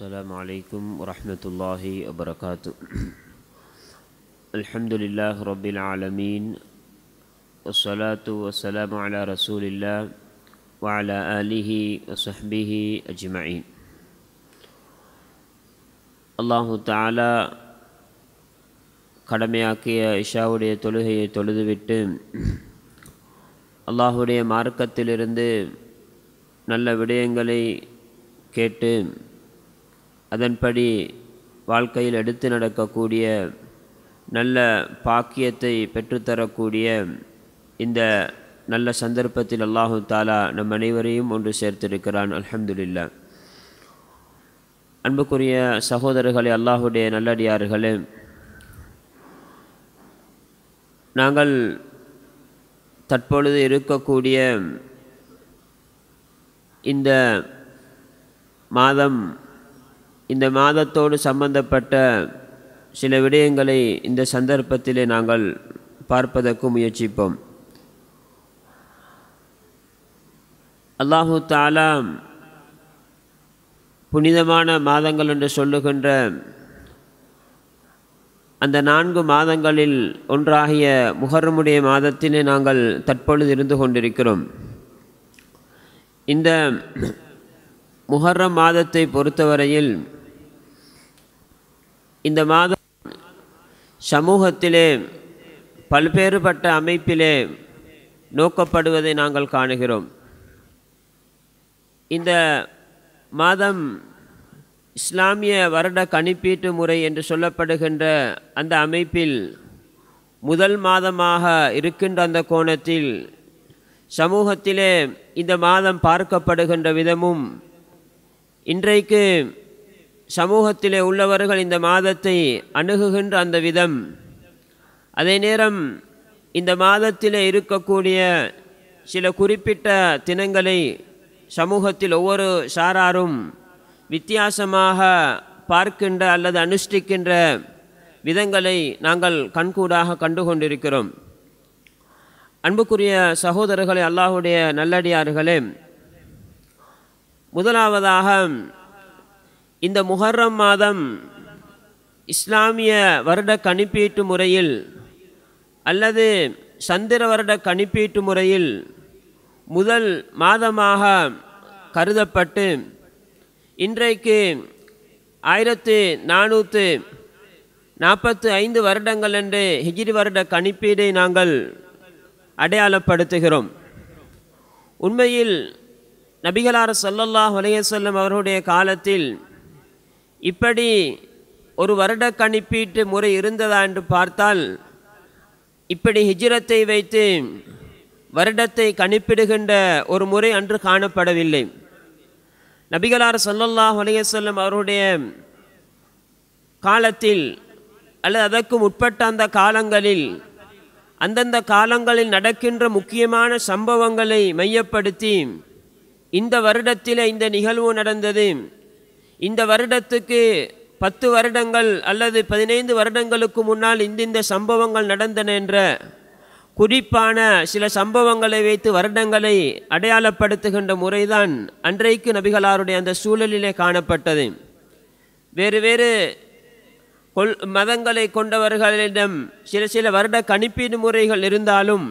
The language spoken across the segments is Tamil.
السلام عليكم ورحمة الله وبركاته الحمد لله رب العالمين والصلاة والسلام على رسول الله وعلى آله وصحبه أجمعين அல்லாஹு தாலா கடமையாக்கிய இஷாவுடைய தொழுகையை தொழுதுவிட்டு அல்லாஹுடைய மார்க்கத்திலிருந்து நல்ல விடயங்களை கேட்டு அதன்படி வாழ்க்கையில் எடுத்து நடக்கக்கூடிய நல்ல பாக்கியத்தை பெற்றுத்தரக்கூடிய இந்த நல்ல சந்தர்ப்பத்தில் அல்லாஹு தாலா நம் அனைவரையும் ஒன்று சேர்த்திருக்கிறான் அலமதுல்லா அன்புக்குரிய சகோதரர்களே அல்லாஹுடைய நல்லடியார்களே நாங்கள் தற்பொழுது இருக்கக்கூடிய இந்த மாதம் இந்த மாதத்தோடு சம்பந்தப்பட்ட சில விடயங்களை இந்த சந்தர்ப்பத்திலே நாங்கள் பார்ப்பதற்கு முயற்சிப்போம் அல்லாஹு தாலா புனிதமான மாதங்கள் என்று சொல்லுகின்ற அந்த நான்கு மாதங்களில் ஒன்றாகிய முகர்முடைய மாதத்திலே நாங்கள் தற்பொழுது இருந்து கொண்டிருக்கிறோம் இந்த முகர்ரம் மாதத்தை பொறுத்தவரையில் இந்த மாதம் சமூகத்திலே பல்வேறுபட்ட அமைப்பிலே நோக்கப்படுவதை நாங்கள் காணுகிறோம் இந்த மாதம் இஸ்லாமிய வருட கணிப்பீட்டு முறை என்று சொல்லப்படுகின்ற அந்த அமைப்பில் முதல் மாதமாக இருக்கின்ற அந்த கோணத்தில் சமூகத்திலே இந்த மாதம் பார்க்கப்படுகின்ற விதமும் இன்றைக்கு சமூகத்திலே உள்ளவர்கள் இந்த மாதத்தை அணுகுகின்ற அந்த விதம் அதே நேரம் இந்த மாதத்திலே இருக்கக்கூடிய சில குறிப்பிட்ட தினங்களை சமூகத்தில் ஒவ்வொரு சாராரும் வித்தியாசமாக பார்க்கின்ற அல்லது அனுஷ்டிக்கின்ற விதங்களை நாங்கள் கண்கூடாக கண்டுகொண்டிருக்கிறோம் அன்புக்குரிய சகோதரர்களை அல்லாஹுடைய நல்லடியார்களே முதலாவதாக இந்த முஹர்ரம் மாதம் இஸ்லாமிய வருட கணிப்பீட்டு முறையில் அல்லது சந்திர வருட கணிப்பீட்டு முறையில் முதல் மாதமாக கருதப்பட்டு இன்றைக்கு ஆயிரத்து நானூற்று நாற்பத்து ஐந்து வருடங்கள் என்று ஹிஜிரி வருட கணிப்பீடை நாங்கள் அடையாளப்படுத்துகிறோம் உண்மையில் நபிகளார் சல்லல்லாஹ் வலையசல்லம் அவர்களுடைய காலத்தில் இப்படி ஒரு வருட கணிப்பீட்டு முறை இருந்ததா என்று பார்த்தால் இப்படி ஹிஜ்ரத்தை வைத்து வருடத்தை கணிப்பிடுகின்ற ஒரு முறை அன்று காணப்படவில்லை நபிகளார் சொல்லல்லாஹ் அலையசல்லம் அவருடைய காலத்தில் அல்லது அதற்கு உட்பட்ட அந்த காலங்களில் அந்தந்த காலங்களில் நடக்கின்ற முக்கியமான சம்பவங்களை மையப்படுத்தி இந்த வருடத்தில் இந்த நிகழ்வு நடந்தது இந்த வருடத்துக்கு பத்து வருடங்கள் அல்லது பதினைந்து வருடங்களுக்கு முன்னால் இந்த சம்பவங்கள் நடந்தன என்ற குறிப்பான சில சம்பவங்களை வைத்து வருடங்களை அடையாளப்படுத்துகின்ற முறைதான் அன்றைக்கு நபிகளாருடைய அந்த சூழலிலே காணப்பட்டது வேறு வேறு கொள் மதங்களை கொண்டவர்களிடம் சில சில வருட கணிப்பீடு முறைகள் இருந்தாலும்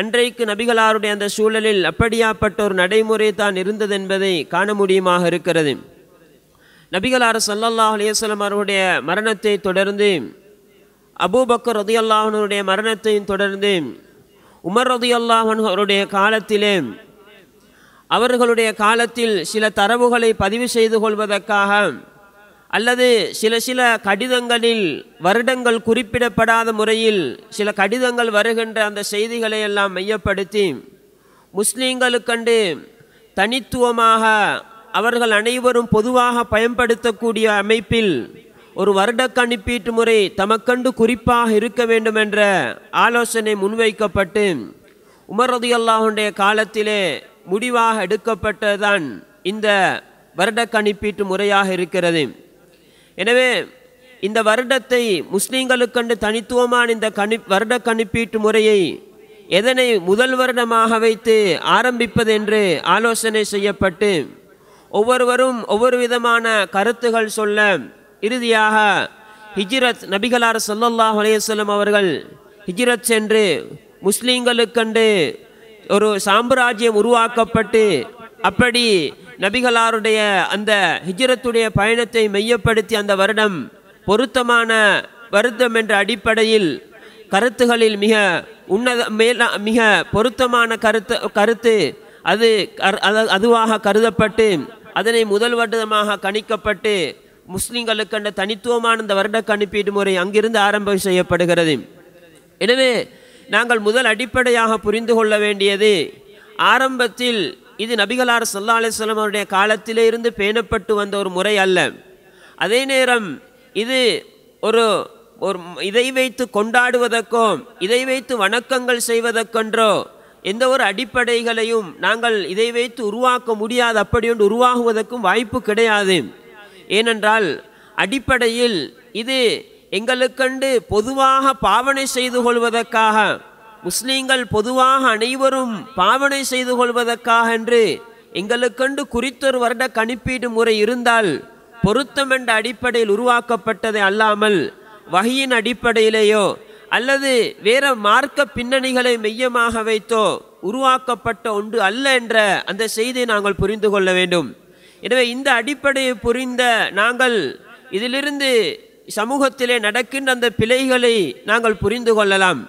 அன்றைக்கு நபிகளாருடைய அந்த சூழலில் அப்படியாப்பட்ட ஒரு நடைமுறை தான் இருந்தது என்பதை காண முடியுமாக இருக்கிறது நபிகளார் சல்லல்லா அலியஸ்லம் அவருடைய மரணத்தை தொடர்ந்து அபூபக்கர் ரதி அல்லாஹனுடைய மரணத்தையும் தொடர்ந்து உமர் ரதி அல்லாஹன் அவருடைய காலத்திலே அவர்களுடைய காலத்தில் சில தரவுகளை பதிவு செய்து கொள்வதற்காக அல்லது சில சில கடிதங்களில் வருடங்கள் குறிப்பிடப்படாத முறையில் சில கடிதங்கள் வருகின்ற அந்த செய்திகளை எல்லாம் மையப்படுத்தி முஸ்லீம்களுக்கண்டு தனித்துவமாக அவர்கள் அனைவரும் பொதுவாக பயன்படுத்தக்கூடிய அமைப்பில் ஒரு வருட கணிப்பீட்டு முறை தமக்கண்டு குறிப்பாக இருக்க வேண்டும் என்ற ஆலோசனை முன்வைக்கப்பட்டு உமரது அல்லாஹுடைய காலத்திலே முடிவாக எடுக்கப்பட்டதுதான் இந்த வருட கணிப்பீட்டு முறையாக இருக்கிறது எனவே இந்த வருடத்தை முஸ்லீம்களுக்கண்டு தனித்துவமான இந்த கணி வருட கணிப்பீட்டு முறையை எதனை முதல் வருடமாக வைத்து ஆரம்பிப்பது என்று ஆலோசனை செய்யப்பட்டு ஒவ்வொருவரும் ஒவ்வொரு விதமான கருத்துகள் சொல்ல இறுதியாக ஹிஜ்ரத் நபிகளார் சொல்லல்லாஹ் அலையசல்லம் அவர்கள் ஹிஜ்ரத் சென்று முஸ்லீம்களுக்கண்டு ஒரு சாம்ராஜ்யம் உருவாக்கப்பட்டு அப்படி நபிகளாருடைய அந்த ஹிஜ்ரத்துடைய பயணத்தை மையப்படுத்தி அந்த வருடம் பொருத்தமான வருத்தம் என்ற அடிப்படையில் கருத்துகளில் மிக உன்னத மேல மிக பொருத்தமான கருத்து கருத்து அது அதுவாக கருதப்பட்டு அதனை முதல் வருடமாக கணிக்கப்பட்டு அந்த தனித்துவமான இந்த வருட கணிப்பீட்டு முறை அங்கிருந்து ஆரம்பம் செய்யப்படுகிறது எனவே நாங்கள் முதல் அடிப்படையாக புரிந்து கொள்ள வேண்டியது ஆரம்பத்தில் இது நபிகளார் சல்லா அலிஸ்லாம் அவருடைய காலத்திலே இருந்து பேணப்பட்டு வந்த ஒரு முறை அல்ல அதே நேரம் இது ஒரு ஒரு இதை வைத்து கொண்டாடுவதற்கோ இதை வைத்து வணக்கங்கள் செய்வதற்கென்றோ எந்த ஒரு அடிப்படைகளையும் நாங்கள் இதை வைத்து உருவாக்க முடியாது அப்படி ஒன்று உருவாகுவதற்கும் வாய்ப்பு கிடையாது ஏனென்றால் அடிப்படையில் இது எங்களுக்கண்டு பொதுவாக பாவனை செய்து கொள்வதற்காக முஸ்லீம்கள் பொதுவாக அனைவரும் பாவனை செய்து கொள்வதற்காக என்று எங்களுக்கண்டு குறித்தொரு வருட கணிப்பீடு முறை இருந்தால் பொருத்தம் என்ற அடிப்படையில் உருவாக்கப்பட்டதை அல்லாமல் வகையின் அடிப்படையிலேயோ அல்லது வேற மார்க்க பின்னணிகளை மையமாக வைத்தோ உருவாக்கப்பட்ட ஒன்று அல்ல என்ற அந்த செய்தியை நாங்கள் புரிந்து கொள்ள வேண்டும் எனவே இந்த அடிப்படையை புரிந்த நாங்கள் இதிலிருந்து சமூகத்திலே நடக்கின்ற அந்த பிழைகளை நாங்கள் புரிந்து கொள்ளலாம்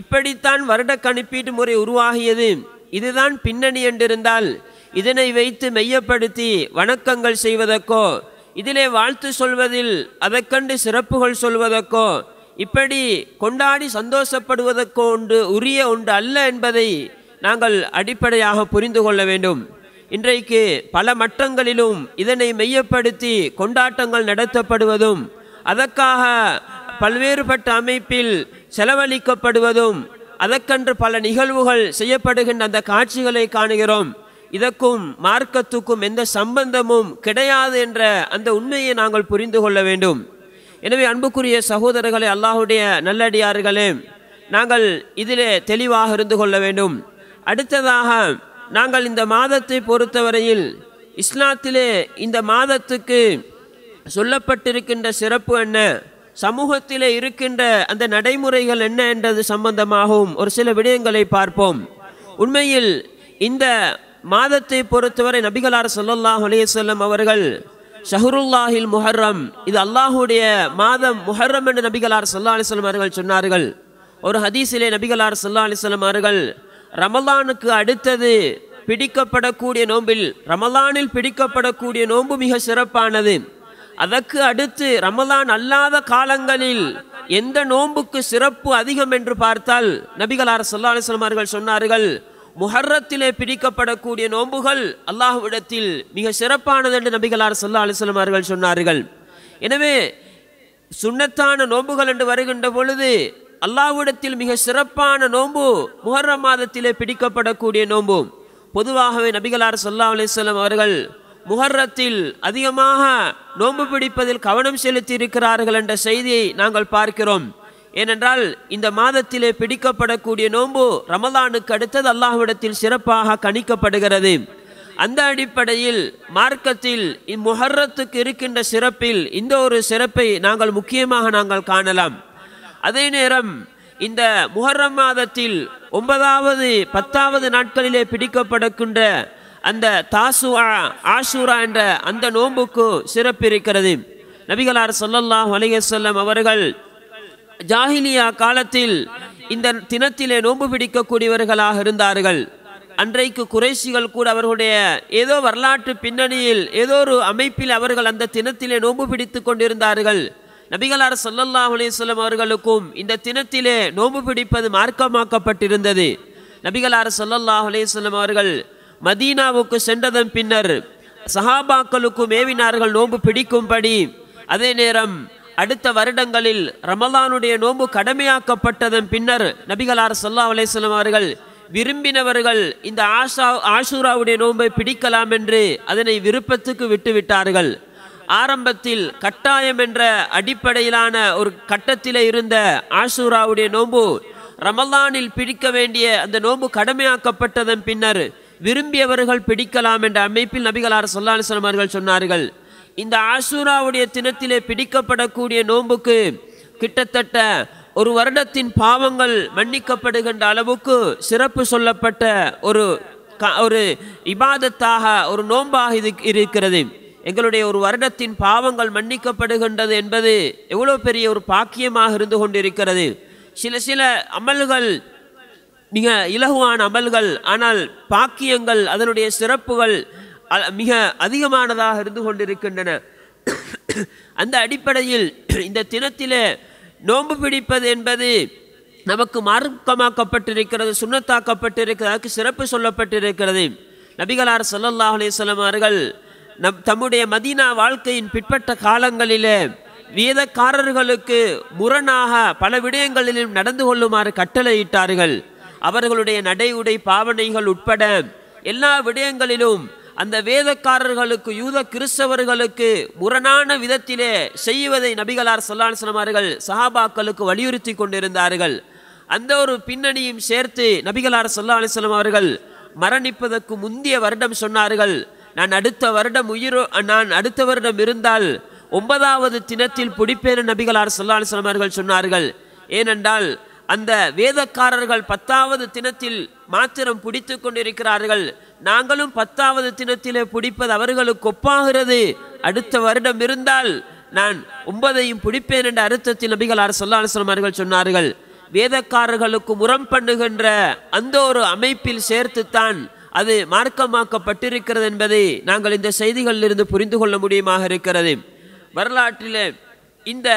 இப்படித்தான் வருட கணிப்பீட்டு முறை உருவாகியது இதுதான் பின்னணி என்றிருந்தால் இதனை வைத்து மெய்யப்படுத்தி வணக்கங்கள் செய்வதற்கோ இதிலே வாழ்த்து சொல்வதில் கண்டு சிறப்புகள் சொல்வதற்கோ இப்படி கொண்டாடி சந்தோஷப்படுவதற்கு ஒன்று உரிய ஒன்று அல்ல என்பதை நாங்கள் அடிப்படையாக புரிந்து கொள்ள வேண்டும் இன்றைக்கு பல மட்டங்களிலும் இதனை மையப்படுத்தி கொண்டாட்டங்கள் நடத்தப்படுவதும் அதற்காக பல்வேறுபட்ட அமைப்பில் செலவழிக்கப்படுவதும் அதற்கென்று பல நிகழ்வுகள் செய்யப்படுகின்ற அந்த காட்சிகளை காணுகிறோம் இதற்கும் மார்க்கத்துக்கும் எந்த சம்பந்தமும் கிடையாது என்ற அந்த உண்மையை நாங்கள் புரிந்து கொள்ள வேண்டும் எனவே அன்புக்குரிய சகோதரர்களே அல்லாஹுடைய நல்லடியார்களே நாங்கள் இதிலே தெளிவாக இருந்து கொள்ள வேண்டும் அடுத்ததாக நாங்கள் இந்த மாதத்தை பொறுத்தவரையில் இஸ்லாத்திலே இந்த மாதத்துக்கு சொல்லப்பட்டிருக்கின்ற சிறப்பு என்ன சமூகத்திலே இருக்கின்ற அந்த நடைமுறைகள் என்ன என்றது சம்பந்தமாகவும் ஒரு சில விடயங்களை பார்ப்போம் உண்மையில் இந்த மாதத்தை பொறுத்தவரை நபிகளார் சொல்லல்லாஹ் அலையசல்லம் அவர்கள் ஷஹருல்லாஹில் முஹர்ரம் இது அல்லாஹுடைய மாதம் முஹர்ரம் என்று நபிகளார் சல்லா அலிஸ்லம் அவர்கள் சொன்னார்கள் ஒரு ஹதீஸிலே நபிகளார் சல்லா அலிஸ்லம் அவர்கள் ரமலானுக்கு அடுத்தது பிடிக்கப்படக்கூடிய நோம்பில் ரமலானில் பிடிக்கப்படக்கூடிய நோன்பு மிக சிறப்பானது அதற்கு அடுத்து ரமலான் அல்லாத காலங்களில் எந்த நோன்புக்கு சிறப்பு அதிகம் என்று பார்த்தால் நபிகளார் சல்லா அலிஸ்லம் அவர்கள் சொன்னார்கள் முஹர்ரத்திலே பிடிக்கப்படக்கூடிய நோன்புகள் அல்லாஹுவிடத்தில் மிக சிறப்பானது என்று நபிகளார் சொல்லா அலிஸ்லம் அவர்கள் சொன்னார்கள் எனவே சுண்ணத்தான நோன்புகள் என்று வருகின்ற பொழுது அல்லாஹ்விடத்தில் மிக சிறப்பான நோன்பு முஹர்ரம் மாதத்திலே பிடிக்கப்படக்கூடிய நோன்பு பொதுவாகவே நபிகளார் சொல்லா அலிஸ்லம் அவர்கள் முஹர்ரத்தில் அதிகமாக நோன்பு பிடிப்பதில் கவனம் செலுத்தி இருக்கிறார்கள் என்ற செய்தியை நாங்கள் பார்க்கிறோம் ஏனென்றால் இந்த மாதத்திலே பிடிக்கப்படக்கூடிய நோன்பு ரமலானுக்கு அடுத்தது அல்லாஹ்விடத்தில் சிறப்பாக கணிக்கப்படுகிறது அந்த அடிப்படையில் மார்க்கத்தில் இம்முஹர்ரத்துக்கு இருக்கின்ற சிறப்பில் இந்த ஒரு சிறப்பை நாங்கள் முக்கியமாக நாங்கள் காணலாம் அதே நேரம் இந்த முஹர்ரம் மாதத்தில் ஒன்பதாவது பத்தாவது நாட்களிலே பிடிக்கப்படக்கின்ற அந்த தாசுவா ஆஷூரா என்ற அந்த நோன்புக்கு சிறப்பு இருக்கிறது நபிகளார் சொல்லல்லாஹ் வலையசல்லம் அவர்கள் ஜாஹிலியா காலத்தில் இந்த தினத்திலே நோன்பு பிடிக்கக்கூடியவர்களாக இருந்தார்கள் அன்றைக்கு குறைசிகள் கூட அவர்களுடைய ஏதோ வரலாற்று பின்னணியில் ஏதோ ஒரு அமைப்பில் அவர்கள் அந்த தினத்திலே நோன்பு பிடித்து கொண்டிருந்தார்கள் நபிகளார் சொல்லல்லாஹ் அலிஸ்லம் அவர்களுக்கும் இந்த தினத்திலே நோன்பு பிடிப்பது மார்க்கமாக்கப்பட்டிருந்தது நபிகளார் சொல்லல்லாஹ் அலிஸ்லம் அவர்கள் மதீனாவுக்கு சென்றதன் பின்னர் சஹாபாக்களுக்கும் ஏவினார்கள் நோன்பு பிடிக்கும்படி அதே நேரம் அடுத்த வருடங்களில் ரமலானுடைய நோன்பு கடமையாக்கப்பட்டதன் பின்னர் நபிகளார் சொல்லா அலேஸ்லம் அவர்கள் விரும்பினவர்கள் இந்த ஆஷா ஆஷூராவுடைய நோன்பை பிடிக்கலாம் என்று அதனை விருப்பத்துக்கு விட்டுவிட்டார்கள் ஆரம்பத்தில் கட்டாயம் என்ற அடிப்படையிலான ஒரு கட்டத்தில் இருந்த ஆஷூராவுடைய நோன்பு ரமலானில் பிடிக்க வேண்டிய அந்த நோன்பு கடமையாக்கப்பட்டதன் பின்னர் விரும்பியவர்கள் பிடிக்கலாம் என்ற அமைப்பில் நபிகளார் சொல்லா அவர்கள் சொன்னார்கள் இந்த ஆசூராவுடைய தினத்திலே பிடிக்கப்படக்கூடிய நோன்புக்கு கிட்டத்தட்ட ஒரு வருடத்தின் பாவங்கள் மன்னிக்கப்படுகின்ற அளவுக்கு சிறப்பு சொல்லப்பட்ட ஒரு ஒரு இபாதத்தாக ஒரு நோன்பாக இது இருக்கிறது எங்களுடைய ஒரு வருடத்தின் பாவங்கள் மன்னிக்கப்படுகின்றது என்பது எவ்வளோ பெரிய ஒரு பாக்கியமாக இருந்து கொண்டிருக்கிறது சில சில அமல்கள் மிக இலகுவான அமல்கள் ஆனால் பாக்கியங்கள் அதனுடைய சிறப்புகள் மிக அதிகமானதாக இருந்து கொண்டிருக்கின்றன அந்த அடிப்படையில் இந்த தினத்தில் நோன்பு பிடிப்பது என்பது நமக்கு மார்க்கமாக்கப்பட்டிருக்கிறது சுண்ணத்தாக்கப்பட்டிருக்கிறது அதற்கு சிறப்பு சொல்லப்பட்டிருக்கிறது நபிகளார் சல்லல்லா அலிஸ்லாம் அவர்கள் நம் தம்முடைய மதீனா வாழ்க்கையின் பிற்பட்ட காலங்களிலே வேதக்காரர்களுக்கு முரணாக பல விடயங்களிலும் நடந்து கொள்ளுமாறு கட்டளையிட்டார்கள் அவர்களுடைய நடை உடை பாவனைகள் உட்பட எல்லா விடயங்களிலும் அந்த வேதக்காரர்களுக்கு யூத கிறிஸ்தவர்களுக்கு முரணான விதத்திலே செய்வதை நபிகளார் சொல்லாசலமார்கள் சஹாபாக்களுக்கு வலியுறுத்தி கொண்டிருந்தார்கள் அந்த ஒரு பின்னணியும் சேர்த்து நபிகளார் சொல்லா அலிஸ்லாம் அவர்கள் மரணிப்பதற்கு முந்தைய வருடம் சொன்னார்கள் நான் அடுத்த வருடம் உயிரோ நான் அடுத்த வருடம் இருந்தால் ஒன்பதாவது தினத்தில் பிடிப்பேன நபிகளார் சொல்லா அலிஸ்லாம் அவர்கள் சொன்னார்கள் ஏனென்றால் அந்த வேதக்காரர்கள் பத்தாவது தினத்தில் மாத்திரம் பிடித்து கொண்டிருக்கிறார்கள் நாங்களும் பத்தாவது தினத்திலே பிடிப்பது அவர்களுக்கு ஒப்பாகிறது அடுத்த வருடம் இருந்தால் நான் ஒன்பதையும் பிடிப்பேன் என்ற அர்த்தத்தில் நபிகளார் சொல்லாசலம் அவர்கள் சொன்னார்கள் வேதக்காரர்களுக்கு முரம் பண்ணுகின்ற அந்த ஒரு அமைப்பில் சேர்த்துத்தான் அது மார்க்கமாக்கப்பட்டிருக்கிறது என்பதை நாங்கள் இந்த செய்திகளிலிருந்து புரிந்து கொள்ள முடியுமாக இருக்கிறது வரலாற்றில் இந்த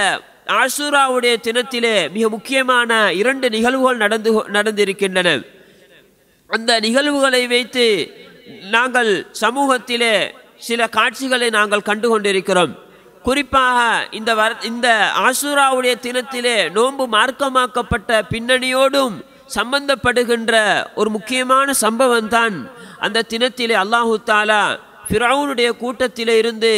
ஆசூராவுடைய தினத்திலே மிக முக்கியமான இரண்டு நிகழ்வுகள் நடந்து நடந்திருக்கின்றன அந்த நிகழ்வுகளை வைத்து நாங்கள் சமூகத்திலே சில காட்சிகளை நாங்கள் கண்டு கொண்டிருக்கிறோம் குறிப்பாக இந்த வர இந்த ஆசுராவுடைய தினத்திலே நோன்பு மார்க்கமாக்கப்பட்ட பின்னணியோடும் சம்பந்தப்படுகின்ற ஒரு முக்கியமான சம்பவம் தான் அந்த தினத்திலே அல்லாஹு தாலா ஃபிரௌனுடைய கூட்டத்திலே இருந்து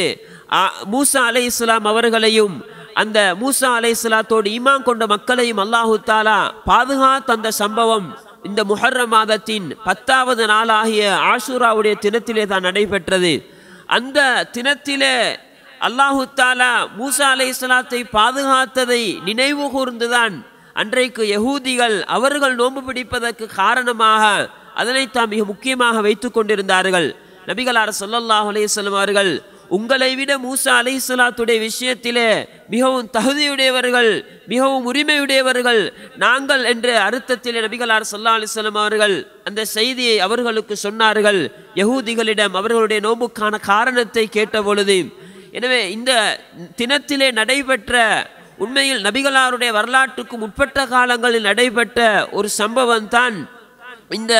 மூசா அலை இஸ்லாம் அவர்களையும் அந்த மூசா அலைசலாத்தோடு ஈமான் கொண்ட மக்களையும் அல்லாஹு தாலா பாதுகாத்த சம்பவம் இந்த முஹர்ர மாதத்தின் பத்தாவது நாளாகிய ஆஷூராவுடைய தினத்திலே தான் நடைபெற்றது அந்த தினத்திலே அல்லாஹு தாலா மூசா அலை பாதுகாத்ததை நினைவு கூர்ந்துதான் அன்றைக்கு யகூதிகள் அவர்கள் நோன்பு பிடிப்பதற்கு காரணமாக அதனை தான் மிக முக்கியமாக வைத்துக் கொண்டிருந்தார்கள் நபிகளார் சொல்லல்லாஹ் அலையம் அவர்கள் உங்களை விட மூசா அலை சலாத்துடைய விஷயத்திலே மிகவும் தகுதியுடையவர்கள் மிகவும் உரிமையுடையவர்கள் நாங்கள் என்ற அர்த்தத்தில் நபிகளார் சல்லா அலிஸ்லாம் அவர்கள் அந்த செய்தியை அவர்களுக்கு சொன்னார்கள் யகூதிகளிடம் அவர்களுடைய நோம்புக்கான காரணத்தை கேட்ட பொழுது எனவே இந்த தினத்திலே நடைபெற்ற உண்மையில் நபிகளாருடைய வரலாற்றுக்கு முற்பட்ட காலங்களில் நடைபெற்ற ஒரு சம்பவம் தான் இந்த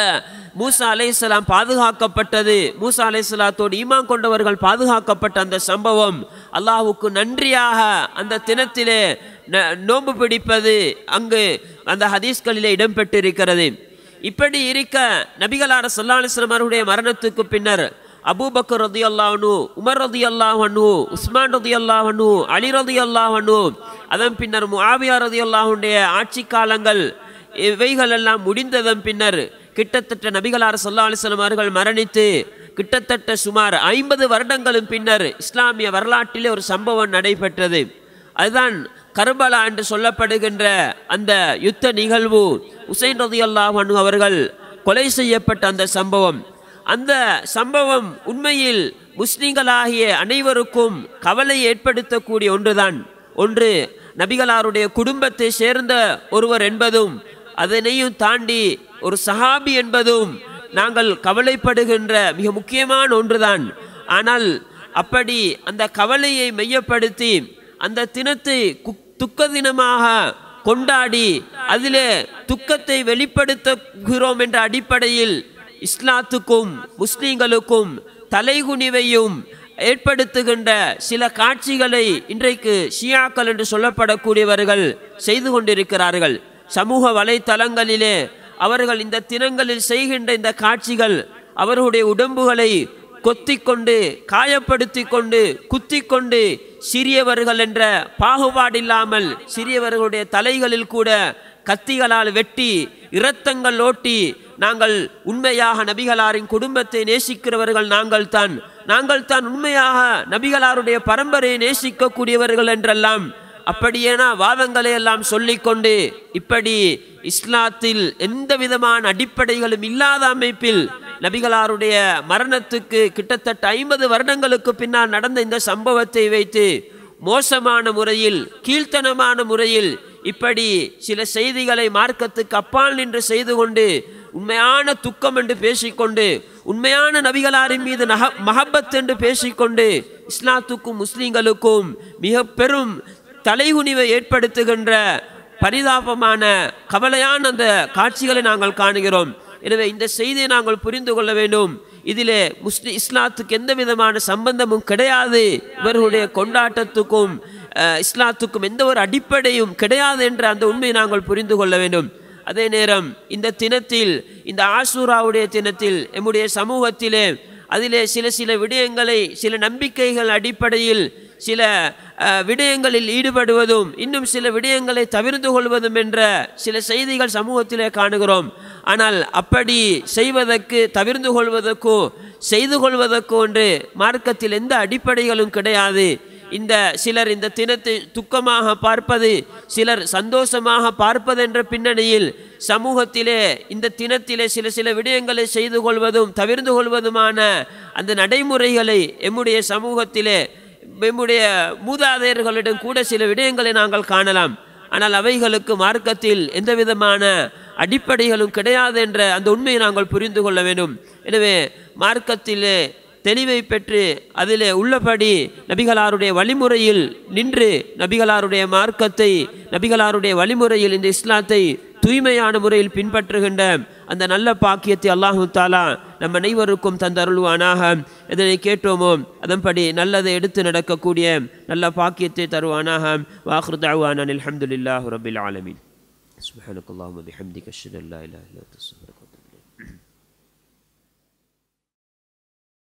மூசா அலைசலாம் பாதுகாக்கப்பட்டது மூசா அலைசலாத்தோடு ஈமான் கொண்டவர்கள் பாதுகாக்கப்பட்ட அந்த சம்பவம் அல்லாஹுக்கு நன்றியாக அந்த தினத்திலே நோன்பு பிடிப்பது அங்கு அந்த ஹதீஸ்களிலே இடம்பெற்றிருக்கிறது இப்படி இருக்க நபிகளான சல்லா அலிஸ்லாம் அவருடைய மரணத்துக்கு பின்னர் அபூபக்கர் ரதி அல்லாஹனு உமர் ரதி அல்லாஹனு உஸ்மான் ரதி அல்லாஹனு அலி ரதி அல்லாஹனு அதன் பின்னர் முவியா ரதி அல்லாஹுடைய ஆட்சி காலங்கள் இவைகளெல்லாம் முடிந்ததன் பின்னர் கிட்டத்தட்ட நபிகளார் சொல்லா அவர்கள் மரணித்து கிட்டத்தட்ட சுமார் ஐம்பது வருடங்களும் பின்னர் இஸ்லாமிய வரலாற்றிலே ஒரு சம்பவம் நடைபெற்றது அதுதான் கரும்பலா என்று சொல்லப்படுகின்ற அந்த யுத்த நிகழ்வு உசைன் ரதி அவர்கள் கொலை செய்யப்பட்ட அந்த சம்பவம் அந்த சம்பவம் உண்மையில் முஸ்லீம்களாகிய அனைவருக்கும் கவலை ஏற்படுத்தக்கூடிய ஒன்றுதான் ஒன்று நபிகளாருடைய குடும்பத்தை சேர்ந்த ஒருவர் என்பதும் அதனையும் தாண்டி ஒரு சஹாபி என்பதும் நாங்கள் கவலைப்படுகின்ற மிக முக்கியமான ஒன்றுதான் ஆனால் அப்படி அந்த கவலையை மையப்படுத்தி அந்த தினத்தை துக்க தினமாக கொண்டாடி அதிலே துக்கத்தை வெளிப்படுத்துகிறோம் என்ற அடிப்படையில் இஸ்லாத்துக்கும் முஸ்லீம்களுக்கும் தலைகுனிவையும் ஏற்படுத்துகின்ற சில காட்சிகளை இன்றைக்கு ஷியாக்கள் என்று சொல்லப்படக்கூடியவர்கள் செய்து கொண்டிருக்கிறார்கள் சமூக வலைத்தளங்களிலே அவர்கள் இந்த தினங்களில் செய்கின்ற இந்த காட்சிகள் அவர்களுடைய உடம்புகளை கொத்தி கொண்டு காயப்படுத்தி கொண்டு குத்தி கொண்டு சிறியவர்கள் என்ற பாகுபாடில்லாமல் சிறியவர்களுடைய தலைகளில் கூட கத்திகளால் வெட்டி இரத்தங்கள் ஓட்டி நாங்கள் உண்மையாக நபிகளாரின் குடும்பத்தை நேசிக்கிறவர்கள் நாங்கள் தான் நாங்கள் தான் உண்மையாக நபிகளாருடைய பரம்பரையை நேசிக்கக்கூடியவர்கள் என்றெல்லாம் அப்படியேனா வாதங்களை எல்லாம் சொல்லிக்கொண்டு இப்படி இஸ்லாத்தில் எந்த விதமான அடிப்படைகளும் இல்லாத அமைப்பில் நபிகளாருடைய மரணத்துக்கு கிட்டத்தட்ட ஐம்பது வருடங்களுக்கு பின்னால் நடந்த இந்த சம்பவத்தை வைத்து மோசமான முறையில் கீழ்த்தனமான முறையில் இப்படி சில செய்திகளை மார்க்கத்துக்கு அப்பால் நின்று செய்து கொண்டு உண்மையான துக்கம் என்று பேசிக்கொண்டு உண்மையான நபிகளாரின் மீது நக மஹப்பத் என்று பேசிக்கொண்டு இஸ்லாத்துக்கும் முஸ்லீம்களுக்கும் மிக பெரும் தலைகுனிவை ஏற்படுத்துகின்ற பரிதாபமான கவலையான அந்த காட்சிகளை நாங்கள் காணுகிறோம் எனவே இந்த செய்தியை நாங்கள் புரிந்து கொள்ள வேண்டும் இதிலே முஸ்லி இஸ்லாத்துக்கு எந்த விதமான சம்பந்தமும் கிடையாது இவர்களுடைய கொண்டாட்டத்துக்கும் இஸ்லாத்துக்கும் எந்த ஒரு அடிப்படையும் கிடையாது என்ற அந்த உண்மையை நாங்கள் புரிந்து கொள்ள வேண்டும் அதே நேரம் இந்த தினத்தில் இந்த ஆசூராவுடைய தினத்தில் எம்முடைய சமூகத்திலே அதிலே சில சில விடயங்களை சில நம்பிக்கைகள் அடிப்படையில் சில விடயங்களில் ஈடுபடுவதும் இன்னும் சில விடயங்களை தவிர்த்து கொள்வதும் என்ற சில செய்திகள் சமூகத்திலே காணுகிறோம் ஆனால் அப்படி செய்வதற்கு தவிர்த்து கொள்வதற்கோ செய்து கொள்வதற்கோ என்று மார்க்கத்தில் எந்த அடிப்படைகளும் கிடையாது இந்த சிலர் இந்த தினத்தை துக்கமாக பார்ப்பது சிலர் சந்தோஷமாக பார்ப்பது என்ற பின்னணியில் சமூகத்திலே இந்த தினத்திலே சில சில விடயங்களை செய்து கொள்வதும் தவிர்ந்து கொள்வதுமான அந்த நடைமுறைகளை எம்முடைய சமூகத்திலே நம்முடைய மூதாதையர்களிடம் கூட சில விடயங்களை நாங்கள் காணலாம் ஆனால் அவைகளுக்கு மார்க்கத்தில் எந்த விதமான அடிப்படைகளும் கிடையாது என்ற அந்த உண்மையை நாங்கள் புரிந்து கொள்ள வேண்டும் எனவே மார்க்கத்திலே தெளிவை பெற்று அதிலே உள்ளபடி நபிகளாருடைய வழிமுறையில் நின்று நபிகளாருடைய மார்க்கத்தை நபிகளாருடைய வழிமுறையில் இந்த இஸ்லாத்தை தூய்மையான முறையில் பின்பற்றுகின்ற அந்த நல்ல பாக்கியத்தை அல்லாஹு தாலா நம் அனைவருக்கும் தந்தருள்வானாக இதனை கேட்டோமோ அதன்படி நல்லதை எடுத்து நடக்கக்கூடிய நல்ல பாக்கியத்தை தருவானாக வாஹ்ருதாவான் அலமதுல்லாஹு ரபில் ஆலமின் سبحانك اللهم وبحمدك اشهد